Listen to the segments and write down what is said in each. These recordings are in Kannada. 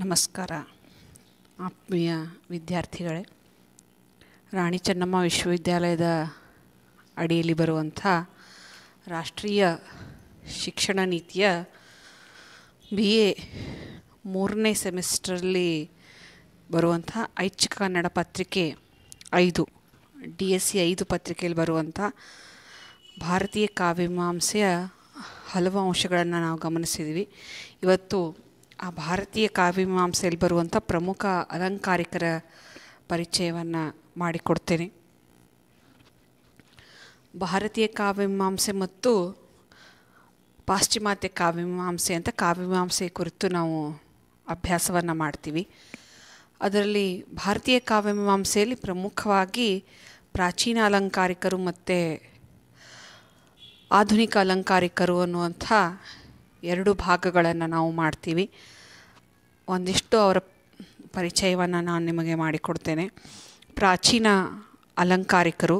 ನಮಸ್ಕಾರ ಆತ್ಮೀಯ ವಿದ್ಯಾರ್ಥಿಗಳೇ ರಾಣಿ ಚೆನ್ನಮ್ಮ ವಿಶ್ವವಿದ್ಯಾಲಯದ ಅಡಿಯಲ್ಲಿ ಬರುವಂಥ ರಾಷ್ಟ್ರೀಯ ಶಿಕ್ಷಣ ನೀತಿಯ ಬಿ ಎ ಮೂರನೇ ಸೆಮಿಸ್ಟರಲ್ಲಿ ಬರುವಂಥ ಐಚ್ಛಿಕ ಕನ್ನಡ ಪತ್ರಿಕೆ ಐದು ಡಿ ಎಸ್ ಸಿ ಐದು ಪತ್ರಿಕೆಯಲ್ಲಿ ಬರುವಂಥ ಭಾರತೀಯ ಕಾವ್ಯಮಾಂಸೆಯ ಹಲವು ಅಂಶಗಳನ್ನು ನಾವು ಗಮನಿಸಿದ್ವಿ ಇವತ್ತು ಆ ಭಾರತೀಯ ಕಾವ್ಯಮಾಂಸೆಯಲ್ಲಿ ಬರುವಂಥ ಪ್ರಮುಖ ಅಲಂಕಾರಿಕರ ಪರಿಚಯವನ್ನು ಮಾಡಿಕೊಡ್ತೇನೆ ಭಾರತೀಯ ಕಾವ್ಯಮೀಮಾಂಸೆ ಮತ್ತು ಪಾಶ್ಚಿಮಾತ್ಯ ಕಾವ್ಯಮೀಮಾಂಸೆ ಅಂತ ಕಾವ್ಯಮೀಮಾಂಸೆ ಕುರಿತು ನಾವು ಅಭ್ಯಾಸವನ್ನು ಮಾಡ್ತೀವಿ ಅದರಲ್ಲಿ ಭಾರತೀಯ ಕಾವ್ಯಮೀಮಾಂಸೆಯಲ್ಲಿ ಪ್ರಮುಖವಾಗಿ ಪ್ರಾಚೀನ ಅಲಂಕಾರಿಕರು ಮತ್ತು ಆಧುನಿಕ ಅಲಂಕಾರಿಕರು ಅನ್ನುವಂಥ ಎರಡು ಭಾಗಗಳನ್ನು ನಾವು ಮಾಡ್ತೀವಿ ಒಂದಿಷ್ಟು ಅವರ ಪರಿಚಯವನ್ನು ನಾನು ನಿಮಗೆ ಮಾಡಿಕೊಡ್ತೇನೆ ಪ್ರಾಚೀನ ಅಲಂಕಾರಿಕರು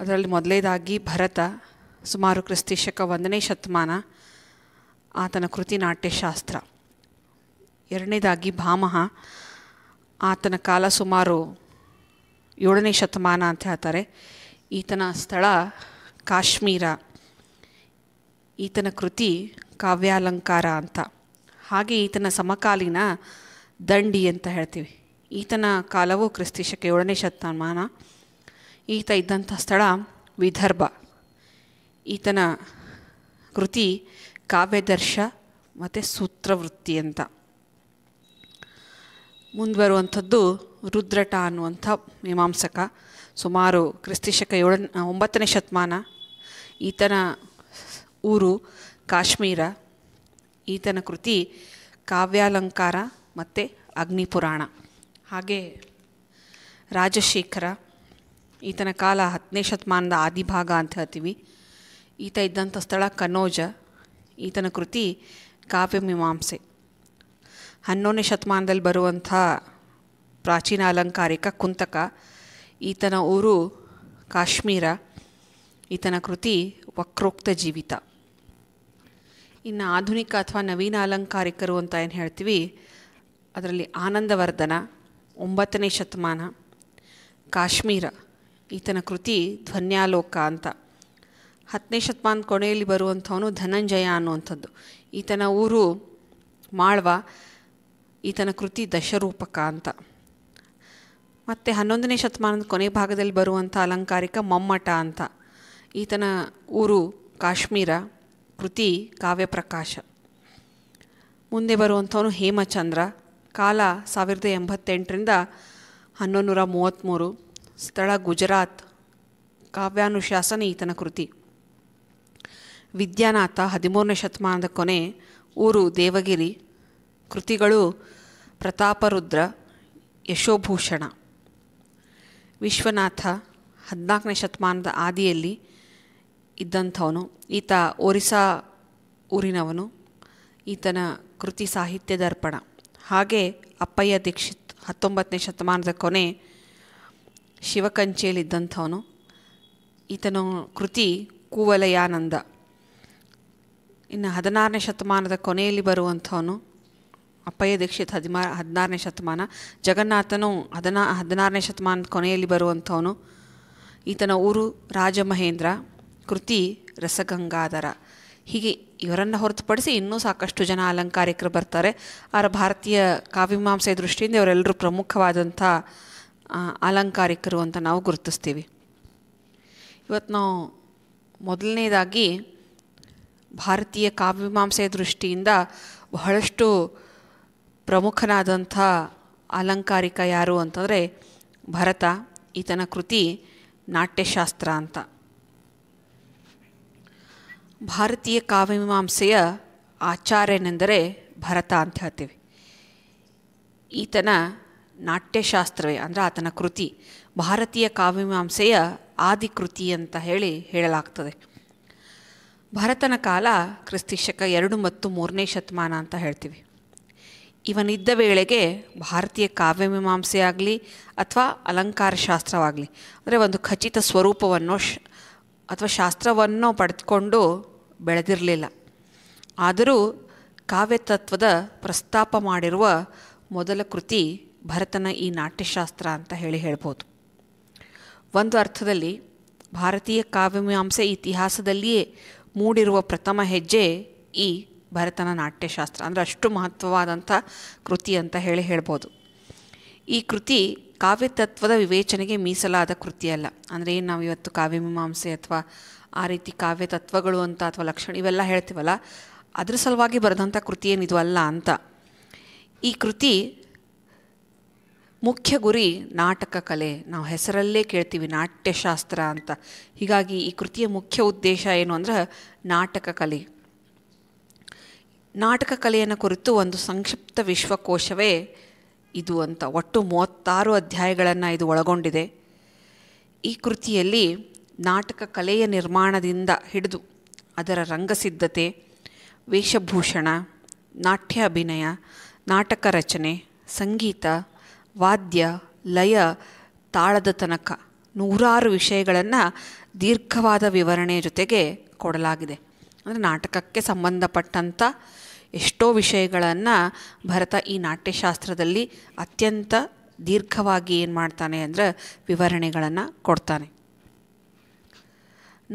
ಅದರಲ್ಲಿ ಮೊದಲೇದಾಗಿ ಭರತ ಸುಮಾರು ಶಕ ಒಂದನೇ ಶತಮಾನ ಆತನ ಕೃತಿ ನಾಟ್ಯಶಾಸ್ತ್ರ ಎರಡನೇದಾಗಿ ಭಾಮಹ ಆತನ ಕಾಲ ಸುಮಾರು ಏಳನೇ ಶತಮಾನ ಅಂತ ಹೇಳ್ತಾರೆ ಈತನ ಸ್ಥಳ ಕಾಶ್ಮೀರ ಈತನ ಕೃತಿ ಕಾವ್ಯಾಲಂಕಾರ ಅಂತ ಹಾಗೆ ಈತನ ಸಮಕಾಲೀನ ದಂಡಿ ಅಂತ ಹೇಳ್ತೀವಿ ಈತನ ಕಾಲವು ಕ್ರಿಸ್ತಿ ಶಕೆ ಏಳನೇ ಶತಮಾನ ಈತ ಇದ್ದಂಥ ಸ್ಥಳ ವಿದರ್ಭ ಈತನ ಕೃತಿ ಕಾವ್ಯದರ್ಶ ಮತ್ತು ಸೂತ್ರವೃತ್ತಿ ಅಂತ ಮುಂದುವರುವಂಥದ್ದು ರುದ್ರಟ ಅನ್ನುವಂಥ ಮೀಮಾಂಸಕ ಸುಮಾರು ಕ್ರಿಸ್ತಿ ಶಕ ಏಳ ಒಂಬತ್ತನೇ ಶತಮಾನ ಈತನ ಊರು ಕಾಶ್ಮೀರ ಈತನ ಕೃತಿ ಕಾವ್ಯಾಲಂಕಾರ ಮತ್ತು ಅಗ್ನಿಪುರಾಣ ಹಾಗೆ ರಾಜಶೇಖರ ಈತನ ಕಾಲ ಹತ್ತನೇ ಶತಮಾನದ ಆದಿಭಾಗ ಅಂತ ಹೇಳ್ತೀವಿ ಈತ ಇದ್ದಂಥ ಸ್ಥಳ ಕನೋಜ ಈತನ ಕೃತಿ ಕಾವ್ಯಮೀಮಾಂಸೆ ಹನ್ನೊಂದನೇ ಶತಮಾನದಲ್ಲಿ ಬರುವಂಥ ಪ್ರಾಚೀನ ಅಲಂಕಾರಿಕ ಕುಂತಕ ಈತನ ಊರು ಕಾಶ್ಮೀರ ಈತನ ಕೃತಿ ವಕ್ರೋಕ್ತ ಜೀವಿತ ಇನ್ನು ಆಧುನಿಕ ಅಥವಾ ನವೀನ ಅಲಂಕಾರಿಕರು ಅಂತ ಏನು ಹೇಳ್ತೀವಿ ಅದರಲ್ಲಿ ಆನಂದವರ್ಧನ ಒಂಬತ್ತನೇ ಶತಮಾನ ಕಾಶ್ಮೀರ ಈತನ ಕೃತಿ ಧ್ವನ್ಯಾಲೋಕ ಅಂತ ಹತ್ತನೇ ಶತಮಾನದ ಕೊನೆಯಲ್ಲಿ ಬರುವಂಥವನು ಧನಂಜಯ ಅನ್ನುವಂಥದ್ದು ಈತನ ಊರು ಮಾಳ್ವ ಈತನ ಕೃತಿ ದಶರೂಪಕ ಅಂತ ಮತ್ತು ಹನ್ನೊಂದನೇ ಶತಮಾನದ ಕೊನೆ ಭಾಗದಲ್ಲಿ ಬರುವಂಥ ಅಲಂಕಾರಿಕ ಮಮ್ಮಟ ಅಂತ ಈತನ ಊರು ಕಾಶ್ಮೀರ ಕೃತಿ ಕಾವ್ಯಪ್ರಕಾಶ ಮುಂದೆ ಬರುವಂಥವನು ಹೇಮಚಂದ್ರ ಕಾಲ ಸಾವಿರದ ಎಂಬತ್ತೆಂಟರಿಂದ ಹನ್ನೊಂದು ನೂರ ಮೂವತ್ತ್ಮೂರು ಸ್ಥಳ ಗುಜರಾತ್ ಕಾವ್ಯಾನುಶಾಸನ ಈತನ ಕೃತಿ ವಿದ್ಯಾನಾಥ ಹದಿಮೂರನೇ ಶತಮಾನದ ಕೊನೆ ಊರು ದೇವಗಿರಿ ಕೃತಿಗಳು ಪ್ರತಾಪರುದ್ರ ಯಶೋಭೂಷಣ ವಿಶ್ವನಾಥ ಹದಿನಾಲ್ಕನೇ ಶತಮಾನದ ಆದಿಯಲ್ಲಿ ಇದ್ದಂಥವನು ಈತ ಒರಿಸ್ಸಾ ಊರಿನವನು ಈತನ ಕೃತಿ ಸಾಹಿತ್ಯ ದರ್ಪಣ ಹಾಗೆ ಅಪ್ಪಯ್ಯ ದೀಕ್ಷಿತ್ ಹತ್ತೊಂಬತ್ತನೇ ಶತಮಾನದ ಕೊನೆ ಇದ್ದಂಥವನು ಈತನು ಕೃತಿ ಕೂವಲಯಾನಂದ ಇನ್ನು ಹದಿನಾರನೇ ಶತಮಾನದ ಕೊನೆಯಲ್ಲಿ ಬರುವಂಥವನು ಅಪ್ಪಯ್ಯ ದೀಕ್ಷಿತ್ ಹದಿಮಾ ಹದಿನಾರನೇ ಶತಮಾನ ಜಗನ್ನಾಥನು ಹದಿನಾ ಹದಿನಾರನೇ ಶತಮಾನದ ಕೊನೆಯಲ್ಲಿ ಬರುವಂಥವನು ಈತನ ಊರು ರಾಜಮಹೇಂದ್ರ ಕೃತಿ ರಸಗಂಗಾಧರ ಹೀಗೆ ಇವರನ್ನು ಹೊರತುಪಡಿಸಿ ಇನ್ನೂ ಸಾಕಷ್ಟು ಜನ ಅಲಂಕಾರಿಕರು ಬರ್ತಾರೆ ಅವರ ಭಾರತೀಯ ಕಾವ್ಯಮಾಂಸೆಯ ದೃಷ್ಟಿಯಿಂದ ಇವರೆಲ್ಲರೂ ಪ್ರಮುಖವಾದಂಥ ಅಲಂಕಾರಿಕರು ಅಂತ ನಾವು ಗುರುತಿಸ್ತೀವಿ ಇವತ್ತು ನಾವು ಮೊದಲನೇದಾಗಿ ಭಾರತೀಯ ಕಾವ್ಯಮಾಂಸೆಯ ದೃಷ್ಟಿಯಿಂದ ಬಹಳಷ್ಟು ಪ್ರಮುಖನಾದಂಥ ಅಲಂಕಾರಿಕ ಯಾರು ಅಂತಂದರೆ ಭರತ ಈತನ ಕೃತಿ ನಾಟ್ಯಶಾಸ್ತ್ರ ಅಂತ ಭಾರತೀಯ ಕಾವ್ಯಮೀಮಾಂಸೆಯ ಆಚಾರ್ಯನೆಂದರೆ ಭರತ ಅಂತ ಹೇಳ್ತೀವಿ ಈತನ ನಾಟ್ಯಶಾಸ್ತ್ರವೇ ಅಂದರೆ ಆತನ ಕೃತಿ ಭಾರತೀಯ ಕಾವ್ಯಮೀಮಾಂಸೆಯ ಕೃತಿ ಅಂತ ಹೇಳಿ ಹೇಳಲಾಗ್ತದೆ ಭರತನ ಕಾಲ ಕ್ರಿಸ್ತಿಶಕ ಎರಡು ಮತ್ತು ಮೂರನೇ ಶತಮಾನ ಅಂತ ಹೇಳ್ತೀವಿ ಇವನಿದ್ದ ವೇಳೆಗೆ ಭಾರತೀಯ ಕಾವ್ಯಮೀಮಾಂಸೆಯಾಗಲಿ ಅಥವಾ ಅಲಂಕಾರ ಶಾಸ್ತ್ರವಾಗಲಿ ಅಂದರೆ ಒಂದು ಖಚಿತ ಸ್ವರೂಪವನ್ನು ಅಥವಾ ಶಾಸ್ತ್ರವನ್ನು ಪಡೆದುಕೊಂಡು ಬೆಳೆದಿರಲಿಲ್ಲ ಆದರೂ ಕಾವ್ಯತತ್ವದ ಪ್ರಸ್ತಾಪ ಮಾಡಿರುವ ಮೊದಲ ಕೃತಿ ಭರತನ ಈ ನಾಟ್ಯಶಾಸ್ತ್ರ ಅಂತ ಹೇಳಿ ಹೇಳ್ಬೋದು ಒಂದು ಅರ್ಥದಲ್ಲಿ ಭಾರತೀಯ ಕಾವ್ಯಮೀಮಾಂಸೆ ಇತಿಹಾಸದಲ್ಲಿಯೇ ಮೂಡಿರುವ ಪ್ರಥಮ ಹೆಜ್ಜೆ ಈ ಭರತನ ನಾಟ್ಯಶಾಸ್ತ್ರ ಅಂದರೆ ಅಷ್ಟು ಮಹತ್ವವಾದಂಥ ಕೃತಿ ಅಂತ ಹೇಳಿ ಹೇಳ್ಬೋದು ಈ ಕೃತಿ ಕಾವ್ಯತತ್ವದ ವಿವೇಚನೆಗೆ ಮೀಸಲಾದ ಕೃತಿಯಲ್ಲ ಅಂದರೆ ಏನು ನಾವು ಇವತ್ತು ಕಾವ್ಯಮೀಮಾಂಸೆ ಅಥವಾ ಆ ರೀತಿ ಕಾವ್ಯ ತತ್ವಗಳು ಅಂತ ಅಥವಾ ಲಕ್ಷಣ ಇವೆಲ್ಲ ಹೇಳ್ತೀವಲ್ಲ ಅದ್ರ ಸಲುವಾಗಿ ಬರೆದಂಥ ಕೃತಿ ಏನಿದು ಅಲ್ಲ ಅಂತ ಈ ಕೃತಿ ಮುಖ್ಯ ಗುರಿ ನಾಟಕ ಕಲೆ ನಾವು ಹೆಸರಲ್ಲೇ ಕೇಳ್ತೀವಿ ನಾಟ್ಯಶಾಸ್ತ್ರ ಅಂತ ಹೀಗಾಗಿ ಈ ಕೃತಿಯ ಮುಖ್ಯ ಉದ್ದೇಶ ಏನು ಅಂದ್ರೆ ನಾಟಕ ಕಲೆ ನಾಟಕ ಕಲೆಯನ್ನು ಕುರಿತು ಒಂದು ಸಂಕ್ಷಿಪ್ತ ವಿಶ್ವಕೋಶವೇ ಇದು ಅಂತ ಒಟ್ಟು ಮೂವತ್ತಾರು ಅಧ್ಯಾಯಗಳನ್ನು ಇದು ಒಳಗೊಂಡಿದೆ ಈ ಕೃತಿಯಲ್ಲಿ ನಾಟಕ ಕಲೆಯ ನಿರ್ಮಾಣದಿಂದ ಹಿಡಿದು ಅದರ ರಂಗಸಿದ್ಧತೆ ವೇಷಭೂಷಣ ನಾಟ್ಯ ಅಭಿನಯ ನಾಟಕ ರಚನೆ ಸಂಗೀತ ವಾದ್ಯ ಲಯ ತಾಳದ ತನಕ ನೂರಾರು ವಿಷಯಗಳನ್ನು ದೀರ್ಘವಾದ ವಿವರಣೆಯ ಜೊತೆಗೆ ಕೊಡಲಾಗಿದೆ ಅಂದರೆ ನಾಟಕಕ್ಕೆ ಸಂಬಂಧಪಟ್ಟಂಥ ಎಷ್ಟೋ ವಿಷಯಗಳನ್ನು ಭರತ ಈ ನಾಟ್ಯಶಾಸ್ತ್ರದಲ್ಲಿ ಅತ್ಯಂತ ದೀರ್ಘವಾಗಿ ಏನು ಮಾಡ್ತಾನೆ ಅಂದರೆ ವಿವರಣೆಗಳನ್ನು ಕೊಡ್ತಾನೆ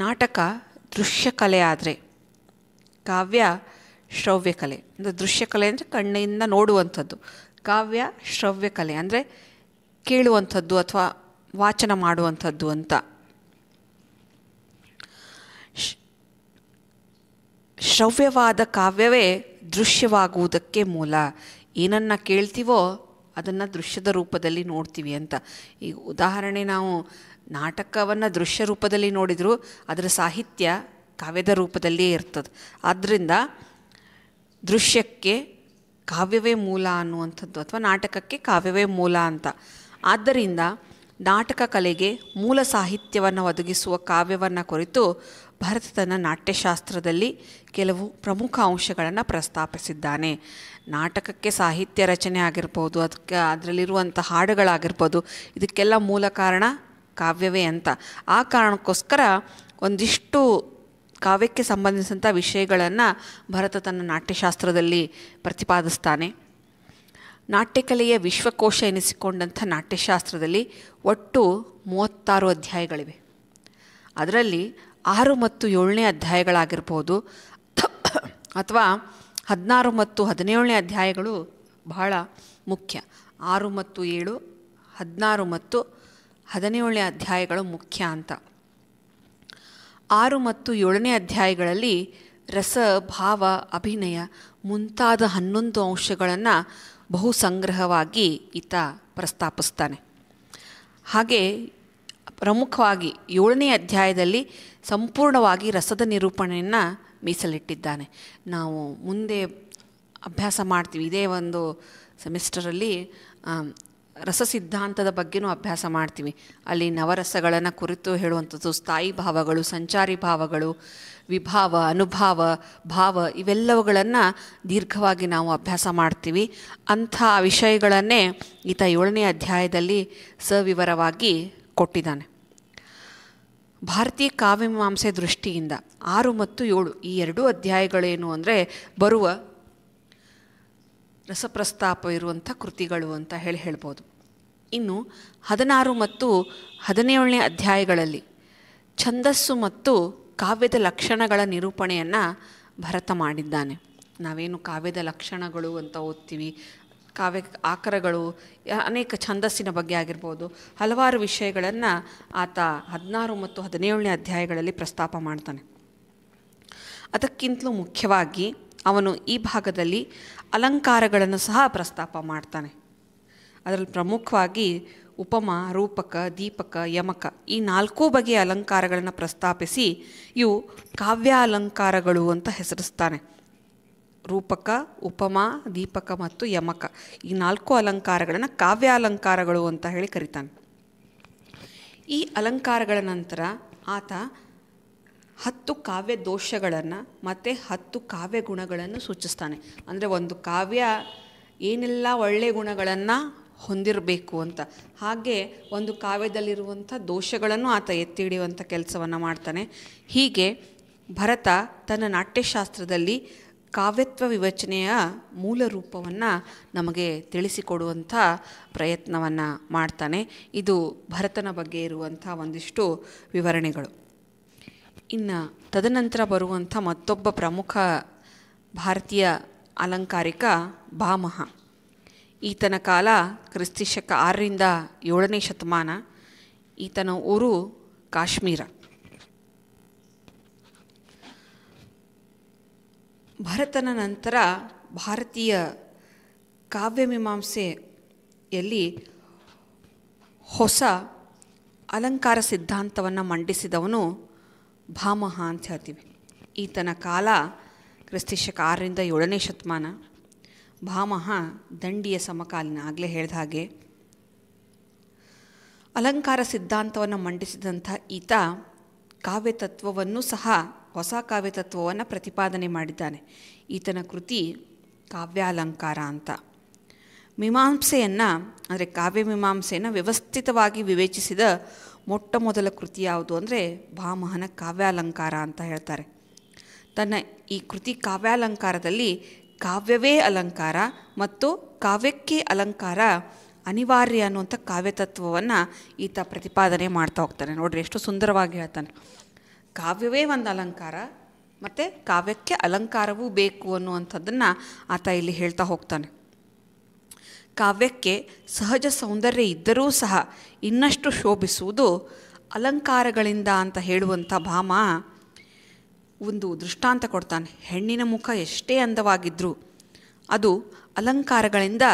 ನಾಟಕ ದೃಶ್ಯಕಲೆ ಆದರೆ ಕಾವ್ಯ ಶ್ರವ್ಯಕಲೆ ಅಂದರೆ ದೃಶ್ಯಕಲೆ ಅಂದರೆ ಕಣ್ಣಿಂದ ನೋಡುವಂಥದ್ದು ಕಾವ್ಯ ಶ್ರವ್ಯಕಲೆ ಅಂದರೆ ಕೇಳುವಂಥದ್ದು ಅಥವಾ ವಾಚನ ಮಾಡುವಂಥದ್ದು ಅಂತ ಶ್ರವ್ಯವಾದ ಕಾವ್ಯವೇ ದೃಶ್ಯವಾಗುವುದಕ್ಕೆ ಮೂಲ ಏನನ್ನು ಕೇಳ್ತೀವೋ ಅದನ್ನು ದೃಶ್ಯದ ರೂಪದಲ್ಲಿ ನೋಡ್ತೀವಿ ಅಂತ ಈಗ ಉದಾಹರಣೆ ನಾವು ನಾಟಕವನ್ನು ದೃಶ್ಯ ರೂಪದಲ್ಲಿ ನೋಡಿದರೂ ಅದರ ಸಾಹಿತ್ಯ ಕಾವ್ಯದ ರೂಪದಲ್ಲಿ ಇರ್ತದೆ ಆದ್ದರಿಂದ ದೃಶ್ಯಕ್ಕೆ ಕಾವ್ಯವೇ ಮೂಲ ಅನ್ನುವಂಥದ್ದು ಅಥವಾ ನಾಟಕಕ್ಕೆ ಕಾವ್ಯವೇ ಮೂಲ ಅಂತ ಆದ್ದರಿಂದ ನಾಟಕ ಕಲೆಗೆ ಮೂಲ ಸಾಹಿತ್ಯವನ್ನು ಒದಗಿಸುವ ಕಾವ್ಯವನ್ನು ಕುರಿತು ಭರತ ತನ್ನ ನಾಟ್ಯಶಾಸ್ತ್ರದಲ್ಲಿ ಕೆಲವು ಪ್ರಮುಖ ಅಂಶಗಳನ್ನು ಪ್ರಸ್ತಾಪಿಸಿದ್ದಾನೆ ನಾಟಕಕ್ಕೆ ಸಾಹಿತ್ಯ ರಚನೆ ಆಗಿರ್ಬೋದು ಅದಕ್ಕೆ ಅದರಲ್ಲಿರುವಂಥ ಹಾಡುಗಳಾಗಿರ್ಬೋದು ಇದಕ್ಕೆಲ್ಲ ಮೂಲ ಕಾರಣ ಕಾವ್ಯವೇ ಅಂತ ಆ ಕಾರಣಕ್ಕೋಸ್ಕರ ಒಂದಿಷ್ಟು ಕಾವ್ಯಕ್ಕೆ ಸಂಬಂಧಿಸಿದಂಥ ವಿಷಯಗಳನ್ನು ಭರತ ತನ್ನ ನಾಟ್ಯಶಾಸ್ತ್ರದಲ್ಲಿ ಪ್ರತಿಪಾದಿಸ್ತಾನೆ ನಾಟ್ಯಕಲೆಯ ವಿಶ್ವಕೋಶ ಎನಿಸಿಕೊಂಡಂಥ ನಾಟ್ಯಶಾಸ್ತ್ರದಲ್ಲಿ ಒಟ್ಟು ಮೂವತ್ತಾರು ಅಧ್ಯಾಯಗಳಿವೆ ಅದರಲ್ಲಿ ಆರು ಮತ್ತು ಏಳನೇ ಅಧ್ಯಾಯಗಳಾಗಿರ್ಬೋದು ಅಥವಾ ಹದಿನಾರು ಮತ್ತು ಹದಿನೇಳನೇ ಅಧ್ಯಾಯಗಳು ಬಹಳ ಮುಖ್ಯ ಆರು ಮತ್ತು ಏಳು ಹದಿನಾರು ಮತ್ತು ಹದಿನೇಳನೇ ಅಧ್ಯಾಯಗಳು ಮುಖ್ಯ ಅಂತ ಆರು ಮತ್ತು ಏಳನೇ ಅಧ್ಯಾಯಗಳಲ್ಲಿ ರಸ ಭಾವ ಅಭಿನಯ ಮುಂತಾದ ಹನ್ನೊಂದು ಅಂಶಗಳನ್ನು ಬಹು ಸಂಗ್ರಹವಾಗಿ ಈತ ಪ್ರಸ್ತಾಪಿಸ್ತಾನೆ ಹಾಗೆ ಪ್ರಮುಖವಾಗಿ ಏಳನೇ ಅಧ್ಯಾಯದಲ್ಲಿ ಸಂಪೂರ್ಣವಾಗಿ ರಸದ ನಿರೂಪಣೆಯನ್ನು ಮೀಸಲಿಟ್ಟಿದ್ದಾನೆ ನಾವು ಮುಂದೆ ಅಭ್ಯಾಸ ಮಾಡ್ತೀವಿ ಇದೇ ಒಂದು ಸೆಮಿಸ್ಟರಲ್ಲಿ ರಸ ಸಿದ್ಧಾಂತದ ಬಗ್ಗೆನೂ ಅಭ್ಯಾಸ ಮಾಡ್ತೀವಿ ಅಲ್ಲಿ ನವರಸಗಳನ್ನು ಕುರಿತು ಹೇಳುವಂಥದ್ದು ಸ್ಥಾಯಿ ಭಾವಗಳು ಸಂಚಾರಿ ಭಾವಗಳು ವಿಭಾವ ಅನುಭಾವ ಭಾವ ಇವೆಲ್ಲವುಗಳನ್ನು ದೀರ್ಘವಾಗಿ ನಾವು ಅಭ್ಯಾಸ ಮಾಡ್ತೀವಿ ಅಂಥ ವಿಷಯಗಳನ್ನೇ ಈತ ಏಳನೇ ಅಧ್ಯಾಯದಲ್ಲಿ ಸವಿವರವಾಗಿ ಕೊಟ್ಟಿದ್ದಾನೆ ಭಾರತೀಯ ಕಾವ್ಯಮಾಂಸೆ ದೃಷ್ಟಿಯಿಂದ ಆರು ಮತ್ತು ಏಳು ಈ ಎರಡೂ ಅಧ್ಯಾಯಗಳೇನು ಅಂದರೆ ಬರುವ ರಸಪ್ರಸ್ತಾಪ ಇರುವಂಥ ಕೃತಿಗಳು ಅಂತ ಹೇಳಿ ಹೇಳ್ಬೋದು ಇನ್ನು ಹದಿನಾರು ಮತ್ತು ಹದಿನೇಳನೇ ಅಧ್ಯಾಯಗಳಲ್ಲಿ ಛಂದಸ್ಸು ಮತ್ತು ಕಾವ್ಯದ ಲಕ್ಷಣಗಳ ನಿರೂಪಣೆಯನ್ನು ಭರತ ಮಾಡಿದ್ದಾನೆ ನಾವೇನು ಕಾವ್ಯದ ಲಕ್ಷಣಗಳು ಅಂತ ಓದ್ತೀವಿ ಕಾವ್ಯ ಆಕರಗಳು ಅನೇಕ ಛಂದಸ್ಸಿನ ಬಗ್ಗೆ ಆಗಿರ್ಬೋದು ಹಲವಾರು ವಿಷಯಗಳನ್ನು ಆತ ಹದಿನಾರು ಮತ್ತು ಹದಿನೇಳನೇ ಅಧ್ಯಾಯಗಳಲ್ಲಿ ಪ್ರಸ್ತಾಪ ಮಾಡ್ತಾನೆ ಅದಕ್ಕಿಂತಲೂ ಮುಖ್ಯವಾಗಿ ಅವನು ಈ ಭಾಗದಲ್ಲಿ ಅಲಂಕಾರಗಳನ್ನು ಸಹ ಪ್ರಸ್ತಾಪ ಮಾಡ್ತಾನೆ ಅದರಲ್ಲಿ ಪ್ರಮುಖವಾಗಿ ಉಪಮ ರೂಪಕ ದೀಪಕ ಯಮಕ ಈ ನಾಲ್ಕು ಬಗೆಯ ಅಲಂಕಾರಗಳನ್ನು ಪ್ರಸ್ತಾಪಿಸಿ ಇವು ಕಾವ್ಯ ಅಲಂಕಾರಗಳು ಅಂತ ಹೆಸರಿಸ್ತಾನೆ ರೂಪಕ ಉಪಮ ದೀಪಕ ಮತ್ತು ಯಮಕ ಈ ನಾಲ್ಕು ಅಲಂಕಾರಗಳನ್ನು ಕಾವ್ಯ ಅಲಂಕಾರಗಳು ಅಂತ ಹೇಳಿ ಕರಿತಾನೆ ಈ ಅಲಂಕಾರಗಳ ನಂತರ ಆತ ಹತ್ತು ಕಾವ್ಯ ದೋಷಗಳನ್ನು ಮತ್ತು ಹತ್ತು ಕಾವ್ಯ ಗುಣಗಳನ್ನು ಸೂಚಿಸ್ತಾನೆ ಅಂದರೆ ಒಂದು ಕಾವ್ಯ ಏನೆಲ್ಲ ಒಳ್ಳೆಯ ಗುಣಗಳನ್ನು ಹೊಂದಿರಬೇಕು ಅಂತ ಹಾಗೆ ಒಂದು ಕಾವ್ಯದಲ್ಲಿರುವಂಥ ದೋಷಗಳನ್ನು ಆತ ಎತ್ತಿ ಹಿಡಿಯುವಂಥ ಕೆಲಸವನ್ನು ಮಾಡ್ತಾನೆ ಹೀಗೆ ಭರತ ತನ್ನ ನಾಟ್ಯಶಾಸ್ತ್ರದಲ್ಲಿ ಕಾವ್ಯತ್ವ ವಿವಚನೆಯ ಮೂಲ ರೂಪವನ್ನು ನಮಗೆ ತಿಳಿಸಿಕೊಡುವಂಥ ಪ್ರಯತ್ನವನ್ನು ಮಾಡ್ತಾನೆ ಇದು ಭರತನ ಬಗ್ಗೆ ಇರುವಂಥ ಒಂದಿಷ್ಟು ವಿವರಣೆಗಳು ಇನ್ನು ತದನಂತರ ಬರುವಂಥ ಮತ್ತೊಬ್ಬ ಪ್ರಮುಖ ಭಾರತೀಯ ಅಲಂಕಾರಿಕ ಭಾಮಹ ಈತನ ಕಾಲ ಕ್ರಿಸ್ತಿಶಕ ಆರರಿಂದ ಏಳನೇ ಶತಮಾನ ಈತನ ಊರು ಕಾಶ್ಮೀರ ಭರತನ ನಂತರ ಭಾರತೀಯ ಕಾವ್ಯಮೀಮಾಂಸೆಯಲ್ಲಿ ಹೊಸ ಅಲಂಕಾರ ಸಿದ್ಧಾಂತವನ್ನು ಮಂಡಿಸಿದವನು ಭಾಮಹ ಅಂತ ಹೇಳ್ತೀವಿ ಈತನ ಕಾಲ ಕ್ರಿಸ್ತಿಶಕ ಆರರಿಂದ ಏಳನೇ ಶತಮಾನ ಭಾಮಹ ದಂಡಿಯ ಸಮಕಾಲೀನ ಆಗಲೇ ಹೇಳಿದ ಹಾಗೆ ಅಲಂಕಾರ ಸಿದ್ಧಾಂತವನ್ನು ಮಂಡಿಸಿದಂಥ ಈತ ಕಾವ್ಯತತ್ವವನ್ನು ಸಹ ಹೊಸ ಕಾವ್ಯತತ್ವವನ್ನು ಪ್ರತಿಪಾದನೆ ಮಾಡಿದ್ದಾನೆ ಈತನ ಕೃತಿ ಕಾವ್ಯಾಲಂಕಾರ ಅಂತ ಮೀಮಾಂಸೆಯನ್ನು ಅಂದರೆ ಮೀಮಾಂಸೆಯನ್ನು ವ್ಯವಸ್ಥಿತವಾಗಿ ವಿವೇಚಿಸಿದ ಮೊಟ್ಟ ಮೊದಲ ಕೃತಿ ಯಾವುದು ಅಂದರೆ ಭಾಮಹನ ಕಾವ್ಯಾಲಂಕಾರ ಅಂತ ಹೇಳ್ತಾರೆ ತನ್ನ ಈ ಕೃತಿ ಕಾವ್ಯಾಲಂಕಾರದಲ್ಲಿ ಕಾವ್ಯವೇ ಅಲಂಕಾರ ಮತ್ತು ಕಾವ್ಯಕ್ಕೆ ಅಲಂಕಾರ ಅನಿವಾರ್ಯ ಅನ್ನುವಂಥ ಕಾವ್ಯತತ್ವವನ್ನು ಈತ ಪ್ರತಿಪಾದನೆ ಮಾಡ್ತಾ ಹೋಗ್ತಾನೆ ನೋಡ್ರಿ ಎಷ್ಟು ಸುಂದರವಾಗಿ ಹೇಳ್ತಾನೆ ಕಾವ್ಯವೇ ಒಂದು ಅಲಂಕಾರ ಮತ್ತು ಕಾವ್ಯಕ್ಕೆ ಅಲಂಕಾರವೂ ಬೇಕು ಅನ್ನುವಂಥದ್ದನ್ನು ಆತ ಇಲ್ಲಿ ಹೇಳ್ತಾ ಹೋಗ್ತಾನೆ ಕಾವ್ಯಕ್ಕೆ ಸಹಜ ಸೌಂದರ್ಯ ಇದ್ದರೂ ಸಹ ಇನ್ನಷ್ಟು ಶೋಭಿಸುವುದು ಅಲಂಕಾರಗಳಿಂದ ಅಂತ ಹೇಳುವಂಥ ಭಾಮ ಒಂದು ದೃಷ್ಟಾಂತ ಕೊಡ್ತಾನೆ ಹೆಣ್ಣಿನ ಮುಖ ಎಷ್ಟೇ ಅಂದವಾಗಿದ್ದರೂ ಅದು ಅಲಂಕಾರಗಳಿಂದ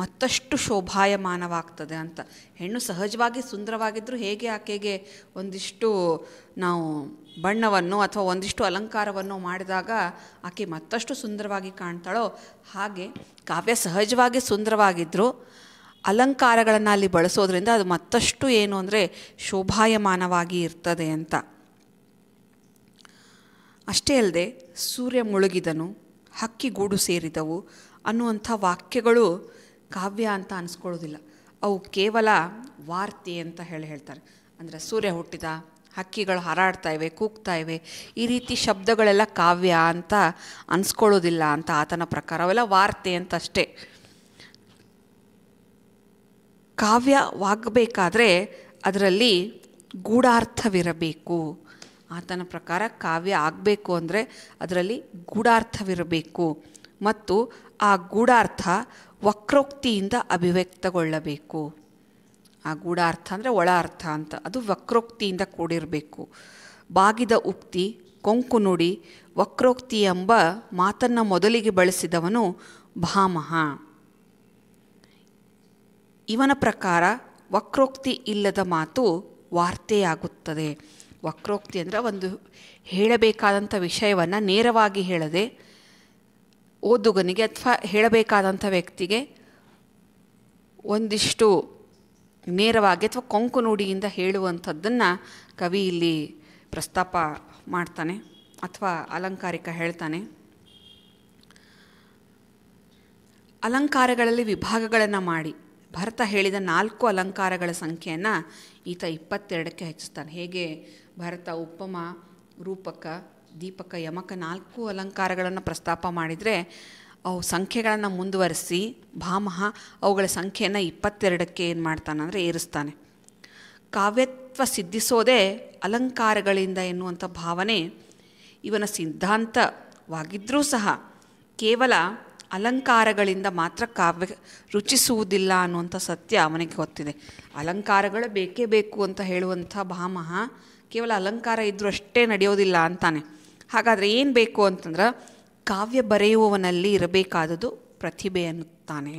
ಮತ್ತಷ್ಟು ಶೋಭಾಯಮಾನವಾಗ್ತದೆ ಅಂತ ಹೆಣ್ಣು ಸಹಜವಾಗಿ ಸುಂದರವಾಗಿದ್ದರೂ ಹೇಗೆ ಆಕೆಗೆ ಒಂದಿಷ್ಟು ನಾವು ಬಣ್ಣವನ್ನು ಅಥವಾ ಒಂದಿಷ್ಟು ಅಲಂಕಾರವನ್ನು ಮಾಡಿದಾಗ ಆಕೆ ಮತ್ತಷ್ಟು ಸುಂದರವಾಗಿ ಕಾಣ್ತಾಳೋ ಹಾಗೆ ಕಾವ್ಯ ಸಹಜವಾಗಿ ಸುಂದರವಾಗಿದ್ದರೂ ಅಲಂಕಾರಗಳನ್ನು ಅಲ್ಲಿ ಬಳಸೋದ್ರಿಂದ ಅದು ಮತ್ತಷ್ಟು ಏನು ಅಂದರೆ ಶೋಭಾಯಮಾನವಾಗಿ ಇರ್ತದೆ ಅಂತ ಅಷ್ಟೇ ಅಲ್ಲದೆ ಸೂರ್ಯ ಮುಳುಗಿದನು ಹಕ್ಕಿ ಗೂಡು ಸೇರಿದವು ಅನ್ನುವಂಥ ವಾಕ್ಯಗಳು ಕಾವ್ಯ ಅಂತ ಅನಿಸ್ಕೊಳ್ಳೋದಿಲ್ಲ ಅವು ಕೇವಲ ವಾರ್ತೆ ಅಂತ ಹೇಳಿ ಹೇಳ್ತಾರೆ ಅಂದರೆ ಸೂರ್ಯ ಹುಟ್ಟಿದ ಹಕ್ಕಿಗಳು ಹಾರಾಡ್ತಾ ಇವೆ ಕೂಗ್ತಾ ಇವೆ ಈ ರೀತಿ ಶಬ್ದಗಳೆಲ್ಲ ಕಾವ್ಯ ಅಂತ ಅನಿಸ್ಕೊಳ್ಳೋದಿಲ್ಲ ಅಂತ ಆತನ ಪ್ರಕಾರ ಅವೆಲ್ಲ ವಾರ್ತೆ ಅಂತ ಅಷ್ಟೇ ಕಾವ್ಯವಾಗಬೇಕಾದ್ರೆ ಅದರಲ್ಲಿ ಗೂಢಾರ್ಥವಿರಬೇಕು ಆತನ ಪ್ರಕಾರ ಕಾವ್ಯ ಆಗಬೇಕು ಅಂದರೆ ಅದರಲ್ಲಿ ಗೂಢಾರ್ಥವಿರಬೇಕು ಮತ್ತು ಆ ಗೂಢಾರ್ಥ ವಕ್ರೋಕ್ತಿಯಿಂದ ಅಭಿವ್ಯಕ್ತಗೊಳ್ಳಬೇಕು ಆ ಗೂಢಾರ್ಥ ಅಂದರೆ ಒಳ ಅರ್ಥ ಅಂತ ಅದು ವಕ್ರೋಕ್ತಿಯಿಂದ ಕೂಡಿರಬೇಕು ಬಾಗಿದ ಉಕ್ತಿ ಕೊಂಕು ನುಡಿ ವಕ್ರೋಕ್ತಿ ಎಂಬ ಮಾತನ್ನು ಮೊದಲಿಗೆ ಬಳಸಿದವನು ಭಾಮಹ ಇವನ ಪ್ರಕಾರ ವಕ್ರೋಕ್ತಿ ಇಲ್ಲದ ಮಾತು ವಾರ್ತೆಯಾಗುತ್ತದೆ ವಕ್ರೋಕ್ತಿ ಅಂದರೆ ಒಂದು ಹೇಳಬೇಕಾದಂಥ ವಿಷಯವನ್ನು ನೇರವಾಗಿ ಹೇಳದೆ ಓದುಗನಿಗೆ ಅಥವಾ ಹೇಳಬೇಕಾದಂಥ ವ್ಯಕ್ತಿಗೆ ಒಂದಿಷ್ಟು ನೇರವಾಗಿ ಅಥವಾ ಕೊಂಕು ನುಡಿಯಿಂದ ಹೇಳುವಂಥದ್ದನ್ನು ಕವಿ ಇಲ್ಲಿ ಪ್ರಸ್ತಾಪ ಮಾಡ್ತಾನೆ ಅಥವಾ ಅಲಂಕಾರಿಕ ಹೇಳ್ತಾನೆ ಅಲಂಕಾರಗಳಲ್ಲಿ ವಿಭಾಗಗಳನ್ನು ಮಾಡಿ ಭರತ ಹೇಳಿದ ನಾಲ್ಕು ಅಲಂಕಾರಗಳ ಸಂಖ್ಯೆಯನ್ನು ಈತ ಇಪ್ಪತ್ತೆರಡಕ್ಕೆ ಹೆಚ್ಚಿಸ್ತಾನೆ ಹೇಗೆ ಭರತ ಉಪಮ ರೂಪಕ ದೀಪಕ ಯಮಕ ನಾಲ್ಕು ಅಲಂಕಾರಗಳನ್ನು ಪ್ರಸ್ತಾಪ ಮಾಡಿದರೆ ಅವು ಸಂಖ್ಯೆಗಳನ್ನು ಮುಂದುವರಿಸಿ ಭಾಮಹ ಅವುಗಳ ಸಂಖ್ಯೆಯನ್ನು ಇಪ್ಪತ್ತೆರಡಕ್ಕೆ ಏನು ಮಾಡ್ತಾನೆ ಅಂದರೆ ಏರಿಸ್ತಾನೆ ಕಾವ್ಯತ್ವ ಸಿದ್ಧಿಸೋದೇ ಅಲಂಕಾರಗಳಿಂದ ಎನ್ನುವಂಥ ಭಾವನೆ ಇವನ ಸಿದ್ಧಾಂತವಾಗಿದ್ದರೂ ಸಹ ಕೇವಲ ಅಲಂಕಾರಗಳಿಂದ ಮಾತ್ರ ಕಾವ್ಯ ರುಚಿಸುವುದಿಲ್ಲ ಅನ್ನುವಂಥ ಸತ್ಯ ಅವನಿಗೆ ಗೊತ್ತಿದೆ ಅಲಂಕಾರಗಳು ಬೇಕೇ ಬೇಕು ಅಂತ ಹೇಳುವಂಥ ಭಾಮಹ ಕೇವಲ ಅಲಂಕಾರ ಇದ್ದರೂ ಅಷ್ಟೇ ನಡೆಯೋದಿಲ್ಲ ಅಂತಾನೆ ಹಾಗಾದರೆ ಏನು ಬೇಕು ಅಂತಂದ್ರೆ ಕಾವ್ಯ ಬರೆಯುವವನಲ್ಲಿ ಇರಬೇಕಾದದ್ದು ಪ್ರತಿಭೆ ಅನ್ನುತ್ತಾನೆ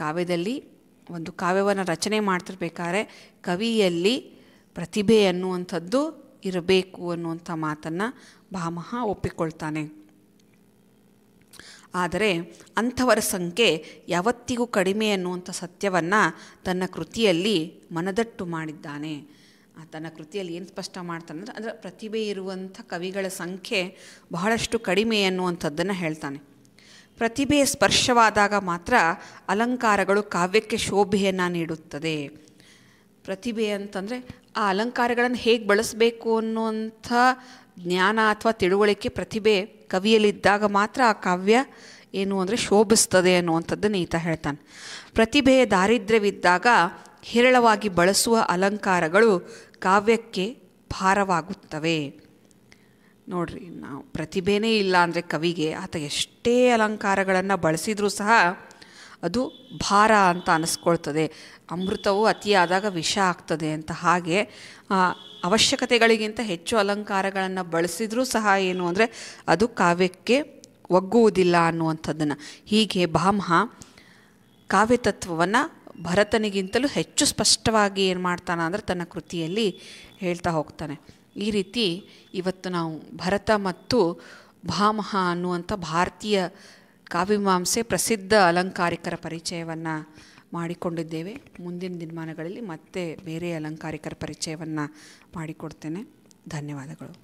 ಕಾವ್ಯದಲ್ಲಿ ಒಂದು ಕಾವ್ಯವನ್ನು ರಚನೆ ಮಾಡ್ತಿರ್ಬೇಕಾದ್ರೆ ಕವಿಯಲ್ಲಿ ಪ್ರತಿಭೆ ಅನ್ನುವಂಥದ್ದು ಇರಬೇಕು ಅನ್ನುವಂಥ ಮಾತನ್ನು ಭಾಮಹ ಒಪ್ಪಿಕೊಳ್ತಾನೆ ಆದರೆ ಅಂಥವರ ಸಂಖ್ಯೆ ಯಾವತ್ತಿಗೂ ಕಡಿಮೆ ಅನ್ನುವಂಥ ಸತ್ಯವನ್ನು ತನ್ನ ಕೃತಿಯಲ್ಲಿ ಮನದಟ್ಟು ಮಾಡಿದ್ದಾನೆ ತನ್ನ ಕೃತಿಯಲ್ಲಿ ಏನು ಸ್ಪಷ್ಟ ಮಾಡ್ತಾನೆ ಅಂದರೆ ಪ್ರತಿಭೆ ಇರುವಂಥ ಕವಿಗಳ ಸಂಖ್ಯೆ ಬಹಳಷ್ಟು ಕಡಿಮೆ ಅನ್ನುವಂಥದ್ದನ್ನು ಹೇಳ್ತಾನೆ ಪ್ರತಿಭೆ ಸ್ಪರ್ಶವಾದಾಗ ಮಾತ್ರ ಅಲಂಕಾರಗಳು ಕಾವ್ಯಕ್ಕೆ ಶೋಭೆಯನ್ನು ನೀಡುತ್ತದೆ ಪ್ರತಿಭೆ ಅಂತಂದರೆ ಆ ಅಲಂಕಾರಗಳನ್ನು ಹೇಗೆ ಬಳಸಬೇಕು ಅನ್ನುವಂಥ ಜ್ಞಾನ ಅಥವಾ ತಿಳುವಳಿಕೆ ಪ್ರತಿಭೆ ಕವಿಯಲ್ಲಿದ್ದಾಗ ಮಾತ್ರ ಆ ಕಾವ್ಯ ಏನು ಅಂದರೆ ಶೋಭಿಸ್ತದೆ ಅನ್ನುವಂಥದ್ದನ್ನು ಈತ ಹೇಳ್ತಾನೆ ಪ್ರತಿಭೆಯ ದಾರಿದ್ರ್ಯವಿದ್ದಾಗ ಹೇರಳವಾಗಿ ಬಳಸುವ ಅಲಂಕಾರಗಳು ಕಾವ್ಯಕ್ಕೆ ಭಾರವಾಗುತ್ತವೆ ನೋಡ್ರಿ ನಾವು ಪ್ರತಿಭೆನೇ ಇಲ್ಲ ಅಂದರೆ ಕವಿಗೆ ಆತ ಎಷ್ಟೇ ಅಲಂಕಾರಗಳನ್ನು ಬಳಸಿದರೂ ಸಹ ಅದು ಭಾರ ಅಂತ ಅನಿಸ್ಕೊಳ್ತದೆ ಅಮೃತವು ಅತಿಯಾದಾಗ ವಿಷ ಆಗ್ತದೆ ಅಂತ ಹಾಗೆ ಅವಶ್ಯಕತೆಗಳಿಗಿಂತ ಹೆಚ್ಚು ಅಲಂಕಾರಗಳನ್ನು ಬಳಸಿದರೂ ಸಹ ಏನು ಅಂದರೆ ಅದು ಕಾವ್ಯಕ್ಕೆ ಒಗ್ಗುವುದಿಲ್ಲ ಅನ್ನುವಂಥದ್ದನ್ನು ಹೀಗೆ ಭಾಮಹ ಕಾವ್ಯತತ್ವವನ್ನು ಭರತನಿಗಿಂತಲೂ ಹೆಚ್ಚು ಸ್ಪಷ್ಟವಾಗಿ ಏನು ಮಾಡ್ತಾನೆ ಅಂದರೆ ತನ್ನ ಕೃತಿಯಲ್ಲಿ ಹೇಳ್ತಾ ಹೋಗ್ತಾನೆ ಈ ರೀತಿ ಇವತ್ತು ನಾವು ಭರತ ಮತ್ತು ಭಾಮಹ ಅನ್ನುವಂಥ ಭಾರತೀಯ ಕಾವ್ಯಮಾಂಸೆ ಪ್ರಸಿದ್ಧ ಅಲಂಕಾರಿಕರ ಪರಿಚಯವನ್ನು ಮಾಡಿಕೊಂಡಿದ್ದೇವೆ ಮುಂದಿನ ದಿನಮಾನಗಳಲ್ಲಿ ಮತ್ತೆ ಬೇರೆ ಅಲಂಕಾರಿಕರ ಪರಿಚಯವನ್ನು ಮಾಡಿಕೊಡ್ತೇನೆ ಧನ್ಯವಾದಗಳು